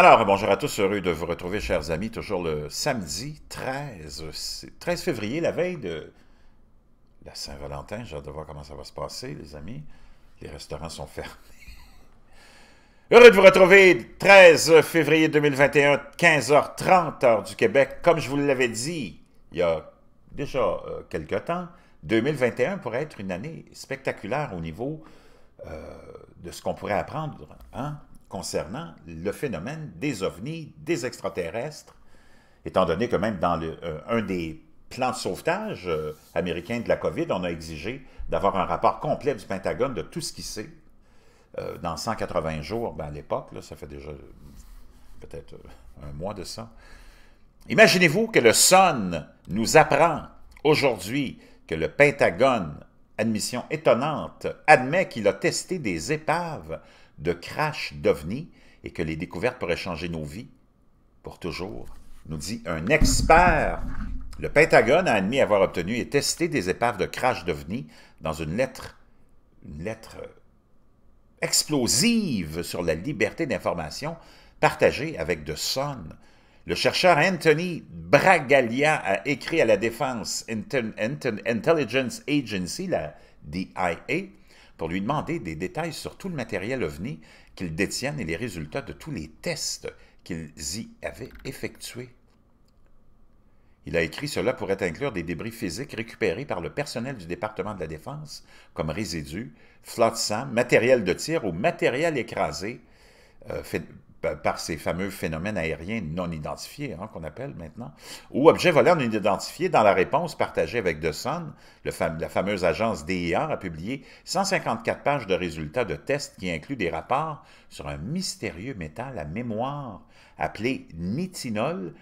Alors, bonjour à tous, heureux de vous retrouver, chers amis, toujours le samedi 13, février, la veille de la Saint-Valentin. J'ai hâte de voir comment ça va se passer, les amis. Les restaurants sont fermés. Heureux de vous retrouver, 13 février 2021, 15h30, heure du Québec. Comme je vous l'avais dit il y a déjà euh, quelques temps, 2021 pourrait être une année spectaculaire au niveau euh, de ce qu'on pourrait apprendre hein, concernant le phénomène des ovnis, des extraterrestres, étant donné que même dans euh, un des plans de sauvetage américains euh, américain de la COVID, on a exigé d'avoir un rapport complet du Pentagone de tout ce qu'il sait euh, dans 180 jours. Ben à l'époque, ça fait déjà peut-être un mois de ça. Imaginez-vous que le SON nous apprend aujourd'hui que le Pentagone, admission étonnante, admet qu'il a testé des épaves de crash d'OVNI et que les découvertes pourraient changer nos vies pour toujours, nous dit un expert. Le Pentagone a admis avoir obtenu et testé des épaves de crash d'OVNI dans une lettre, une lettre explosive sur la liberté d'information partagée avec De son Le chercheur Anthony Bragalia a écrit à la Défense Intelligence Agency, la DIA, pour lui demander des détails sur tout le matériel OVNI qu'ils détiennent et les résultats de tous les tests qu'ils y avaient effectués. Il a écrit cela pourrait inclure des débris physiques récupérés par le personnel du département de la Défense, comme résidus, flots matériel de tir ou matériel écrasé, euh, par ces fameux phénomènes aériens non identifiés, hein, qu'on appelle maintenant, ou objets volants non identifiés, dans la réponse partagée avec The Sun, la fameuse agence DIA a publié 154 pages de résultats de tests qui incluent des rapports sur un mystérieux métal à mémoire appelé nitinol,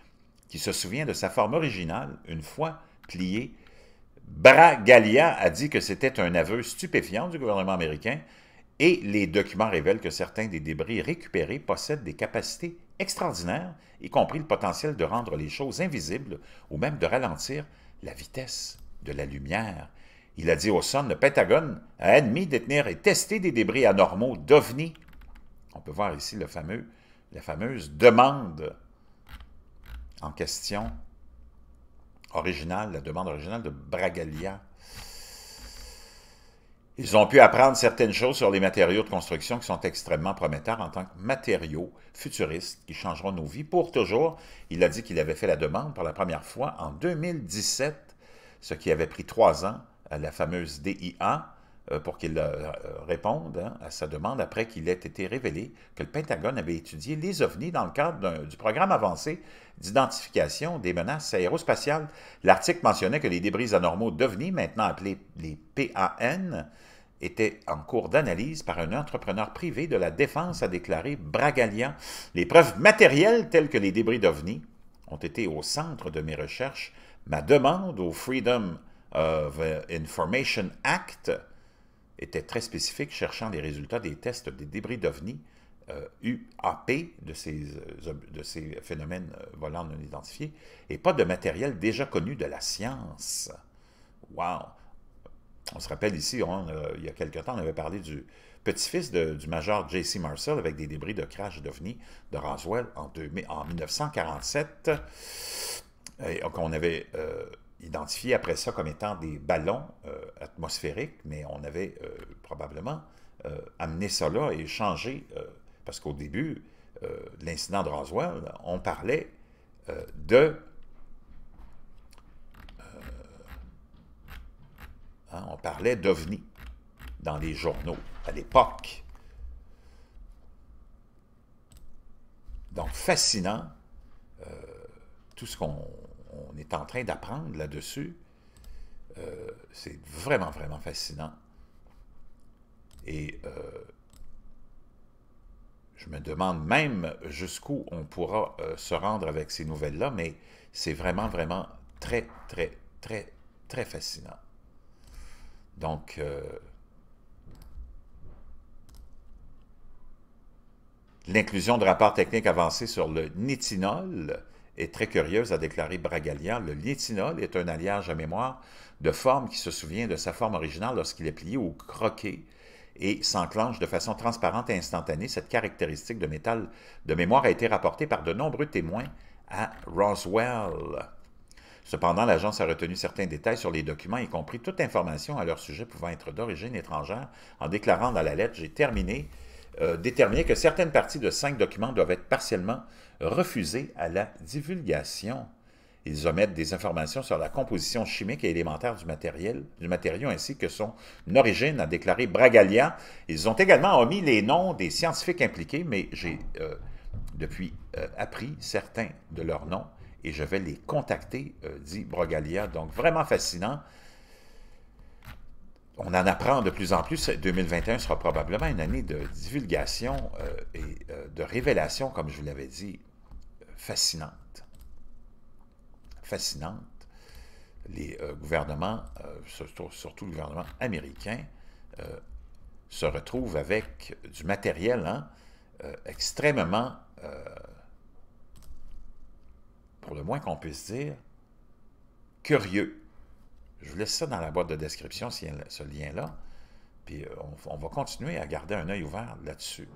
qui se souvient de sa forme originale une fois plié. Bragalia a dit que c'était un aveu stupéfiant du gouvernement américain et les documents révèlent que certains des débris récupérés possèdent des capacités extraordinaires, y compris le potentiel de rendre les choses invisibles ou même de ralentir la vitesse de la lumière. Il a dit au son, le Pentagone a admis détenir et tester des débris anormaux d'OVNI. On peut voir ici le fameux, la fameuse demande en question originale, la demande originale de Bragalia. Ils ont pu apprendre certaines choses sur les matériaux de construction qui sont extrêmement prometteurs en tant que matériaux futuristes qui changeront nos vies pour toujours. Il a dit qu'il avait fait la demande pour la première fois en 2017, ce qui avait pris trois ans à la fameuse DIA. Euh, pour qu'il euh, réponde hein, à sa demande après qu'il ait été révélé que le Pentagone avait étudié les ovnis dans le cadre du programme avancé d'identification des menaces aérospatiales. L'article mentionnait que les débris anormaux d'ovnis, maintenant appelés les PAN, étaient en cours d'analyse par un entrepreneur privé de la Défense, a déclaré Bragalian. Les preuves matérielles telles que les débris d'ovnis ont été au centre de mes recherches. Ma demande au Freedom of Information Act était très spécifique, cherchant les résultats des tests des débris d'OVNI euh, UAP de ces, euh, de ces phénomènes euh, volants non identifiés, et pas de matériel déjà connu de la science. Wow! On se rappelle ici, on, il y a quelque temps, on avait parlé du petit-fils du major J.C. Marshall avec des débris de crash d'OVNI de Roswell en, en 1947, et, on avait identifié après ça comme étant des ballons euh, atmosphériques, mais on avait euh, probablement euh, amené ça là et changé, parce qu'au début de l'incident de Roswell, on parlait de... Hein, on parlait d'OVNI dans les journaux à l'époque. Donc, fascinant tout ce qu'on on est en train d'apprendre là-dessus. Euh, c'est vraiment, vraiment fascinant. Et euh, je me demande même jusqu'où on pourra euh, se rendre avec ces nouvelles-là, mais c'est vraiment, vraiment très, très, très, très fascinant. Donc, l'inclusion de rapports techniques avancés sur le nitinol, est très curieuse, a déclaré Bragalia Le liétinol est un alliage à mémoire de forme qui se souvient de sa forme originale lorsqu'il est plié ou croqué et s'enclenche de façon transparente et instantanée. Cette caractéristique de métal de mémoire a été rapportée par de nombreux témoins à Roswell. Cependant, l'agence a retenu certains détails sur les documents, y compris toute information à leur sujet pouvant être d'origine étrangère, en déclarant dans la lettre J'ai terminé euh, déterminer déterminé que certaines parties de cinq documents doivent être partiellement refusées à la divulgation. Ils omettent des informations sur la composition chimique et élémentaire du, matériel, du matériau ainsi que son origine, a déclaré Bragalia. Ils ont également omis les noms des scientifiques impliqués, mais j'ai euh, depuis euh, appris certains de leurs noms et je vais les contacter, dit Bragalia. Donc vraiment fascinant on en apprend de plus en plus. 2021 sera probablement une année de divulgation euh, et euh, de révélation, comme je vous l'avais dit, fascinante. Fascinante. Les euh, gouvernements, surtout, le gouvernement américain, se retrouvent avec du matériel hein, extrêmement, pour le moins qu'on puisse dire, curieux je vous laisse ça dans la boîte de description, ce lien-là. Puis euh, on, va continuer à garder un œil ouvert là-dessus.